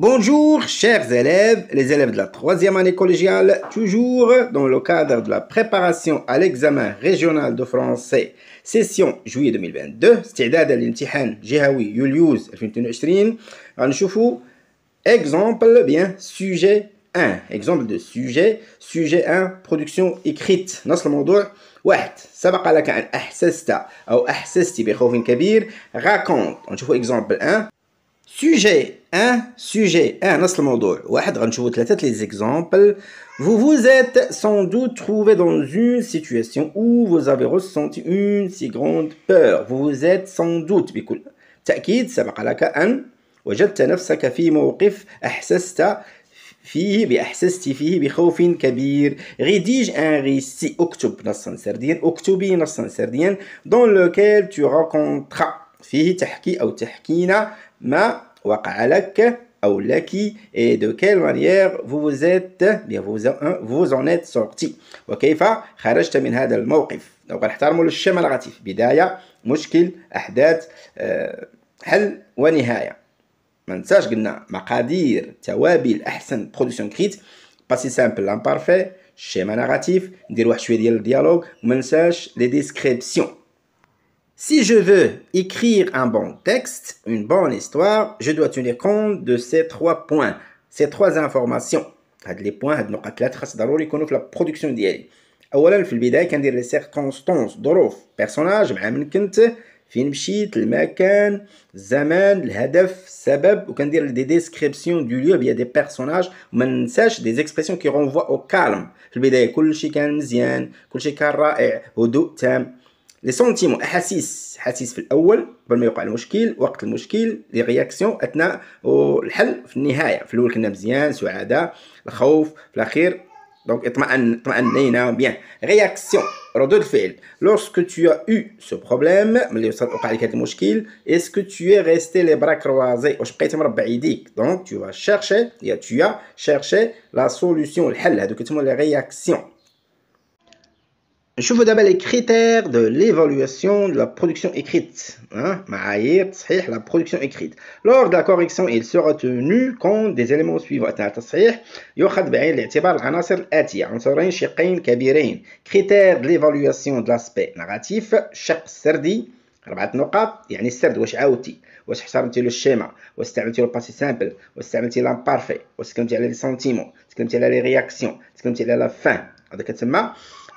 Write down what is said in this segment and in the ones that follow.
Bonjour chers élèves, les élèves de la troisième année collégiale, toujours dans le cadre de la préparation à l'examen régional de français, session juillet 2022, استعداد 2021, on 2022, voir exemple eh bien sujet 1, exemple de sujet, sujet 1 production écrite, نص الموضوع واحد سبق لك ان احسست او احسستي بخوف كبير raconte, نشوفو exemple 1 sujet un sujet, un أصل موضوع واحد غنشوفوا ثلاثة les exemples vous vous êtes sans doute trouvé dans une situation où vous avez ressenti une si grande peur vous vous êtes sans doute بكل تأكيد سبق لك أن وجدت نفسك في موقف أحسست فيه بأحسست فيه بخوف كبير rédige un récit اكتب نصا سرديا اكتبي نصا سرديا dans lequel tu raconteras فيه تحكي أو تحكينا ما وقع لك أو لك et de quelle manière vous بيان êtes bien أن vous en êtes وكيف خرجت من هذا الموقف دونك غنحترموا الشيما لغاتيف بداية مشكل أحداث آه، حل ونهاية ما ننساش قلنا مقادير توابل أحسن برودكسيون كريت باسي سامبل لامبارفي شيما نيغاتيف ندير واحد شويه ديال الديالوج وما ننساش لي ديسكريبسيون Si je veux écrire un bon texte, une bonne histoire, je dois tenir compte de ces trois points, ces trois informations. Ces points, ces points-là, c'est important de les connaître dans la production d'élé. D'abord, dans le début, on peut dire les circonstances, les conditions, les personnages, les conditions, le film, le lieu, le temps, le le but. On peut dire les descriptions du lieu via des personnages, on peut des expressions qui renvoient au calme. Dans le début, tout ce qui est bien, tout ce qui est bien, tout ce qui est bien, qui est bien, bien. لي سونتيمون احاسيس احاسيس في الاول قبل ما يوقع المشكل وقت المشكل لي رياكسيون اثناء والحل في النهايه في الاول كنا مزيان سعاده الخوف في الاخير دونك اطمئن اطمئنينا بيان رياكسيون ردود الفعل لورسكو تو ا او سو problème ملي وصل وقع لك هذا المشكل اسكو تو اي ريستي لي برا كروزي واش بقيت مربع يديك دونك تو vas chercher يا تو as لا سوليوشن الحل هذوك تما لي رياكسيون Je vous donne les critères de l'évaluation de hein? la production écrite. Lors de la correction, il sera tenu compte des éléments suivants. Critères de l'évaluation de l'aspect narratif. Chaque serdit. Il y a un serd ou schéma. Il y passé simple. Il y a un parfait. Il y les un sentiment. fin.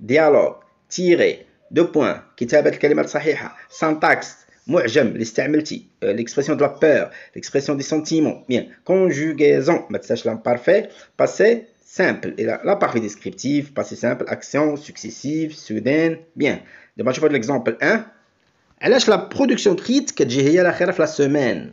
dialogue points, deux points كتابة الكلمات صحيحة syntaxe معجم اللي استعملتي l'expression de la peur l'expression des sentiments bien conjugaison ça, تنساش l'imparfait passé simple et l'imparfait descriptif passé simple action successive soudaine bien دابا vois l'exemple 1 علاش la production de que la la semaine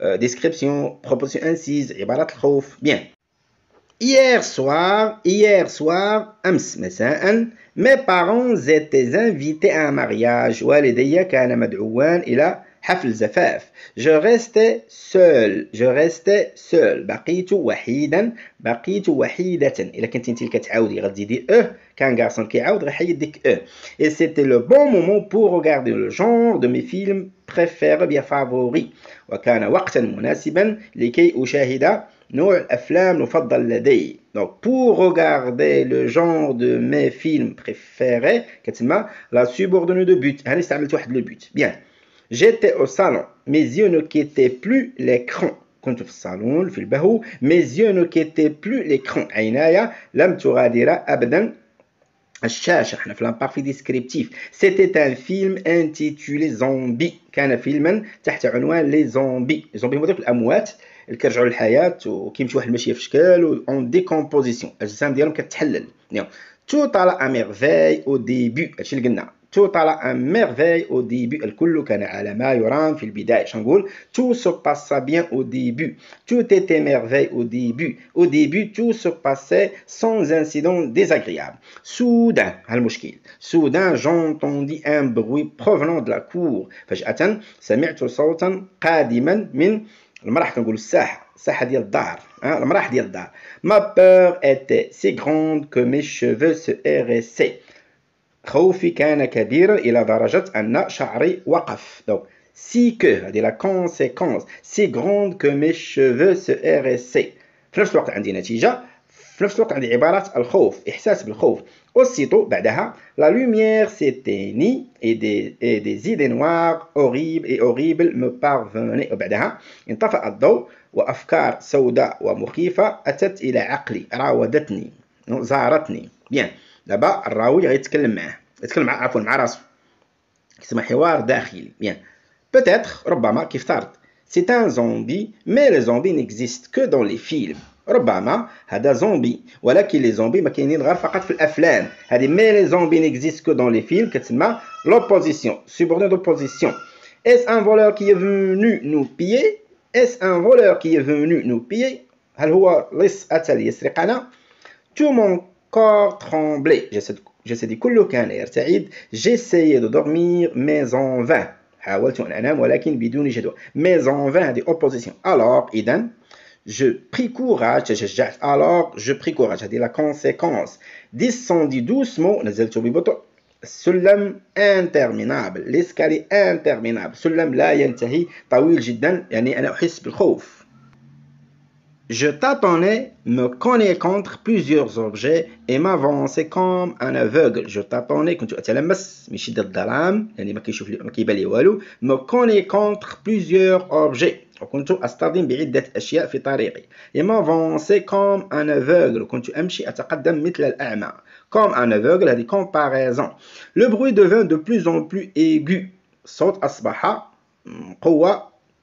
Euh, description, proposition incise, et la Bien. Hier soir, hier soir, hein, mes parents étaient invités à un mariage. kana حفل زفاف je restais seul je restais seul بقيت وحيدا بقيت وحيدة الا كنت انت اللي كتعاودي غتزيدي كان غارسون et c'était le bon moment pour regarder le genre de mes films préférés bien favoris وكان وقتا مناسبا لكي اشاهد نوع الافلام المفضل لدي donc pour regarder le genre de mes films préférés la subordonnée de but هنا but bien J'étais au salon, mes yeux ne quittaient plus l'écran. Quand tu es au salon, tu es au mes yeux ne quittaient plus l'écran. Aïnaïa, l'amtura dira abdan, a chacha, a flamparfi descriptif. C'était un film intitulé zombie Qu'un film en tête à un les zombies. Les zombies, c'est une amouette, qui a fait le château, qui a fait le château, qui a fait le château, qui a fait le château, qui a fait le Tout à la merveille au début tout allait merveille au début tout se passa bien au début tout était merveille au début au début tout se passait sans incident désagréable soudain soudain j'entendis un bruit provenant de la cour ma peur était si grande que mes cheveux se hérissaient خوفي كان كبيرا الى درجه ان شعري وقف دونك سي كو هذه لا كونسيكونس غروند كو مي شيفو سو ار hérissent في نفس الوقت عندي نتيجه في نفس الوقت عندي عباره الخوف احساس بالخوف اوسيتو بعدها لوميير سي تيني اي دي اي دي زيد نوار اوريب اي اوريبل مو بارفوني وبعدها انطفأ الضوء وافكار سوداء ومخيفه اتت الى عقلي راودتني زارتني بيان Là-bas, Raoul a dit que le mien. Est-ce que le mien a fait un arras? C'est ma heure d'acheter. Bien. Peut-être, Robama qui fait C'est un zombie, mais les zombies n'existent que dans les fils. Robama a des zombies. Voilà qui est les zombies. Mais les zombies n'existent que dans les fils. L'opposition. Subordonné d'opposition Est-ce un voleur qui est venu nous piller? Est-ce un voleur qui est venu nous piller? Tout le monde corps tremblait. جسدي كله كان يرتعد j'essayais de dormir mais en vain حاولت أن أنام ولكن بدون جدوى mais en vain des opposition alors إذن je pris courage alors je pris courage dit la conséquence descendit doucement نزلت ببطء السلم interminable l'escalier interminable سلم لا ينتهي طويل جدا يعني أنا أحس بالخوف je t'attendais, me connais contre plusieurs objets et m'avançais comme un aveugle. Je t'attendais, quand tu as le je me connais contre plusieurs objets. et أستخدم Je أشياء في طريقي un aveugle كوم أن كنت أمشي أتقدم مثل الأعمى en un aveugle, plus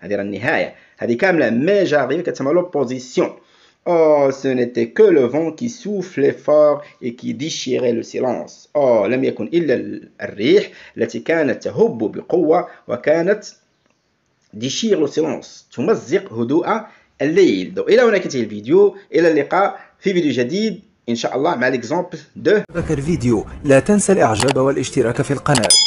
هذه راه النهايه هذه كامله ميجافين كتسمى بوزيسيون Oh, ce n'était que le vent qui soufflait fort et qui déchirait le silence. Oh, لم يكن إلا الريح التي كانت تهب بقوة وكانت déchire le silence تمزق هدوء الليل. دو إلى هنا كتهي الفيديو إلى اللقاء في فيديو جديد إن شاء الله مع الإكزومبل دو. ذكر فيديو لا تنسى الإعجاب والاشتراك في القناة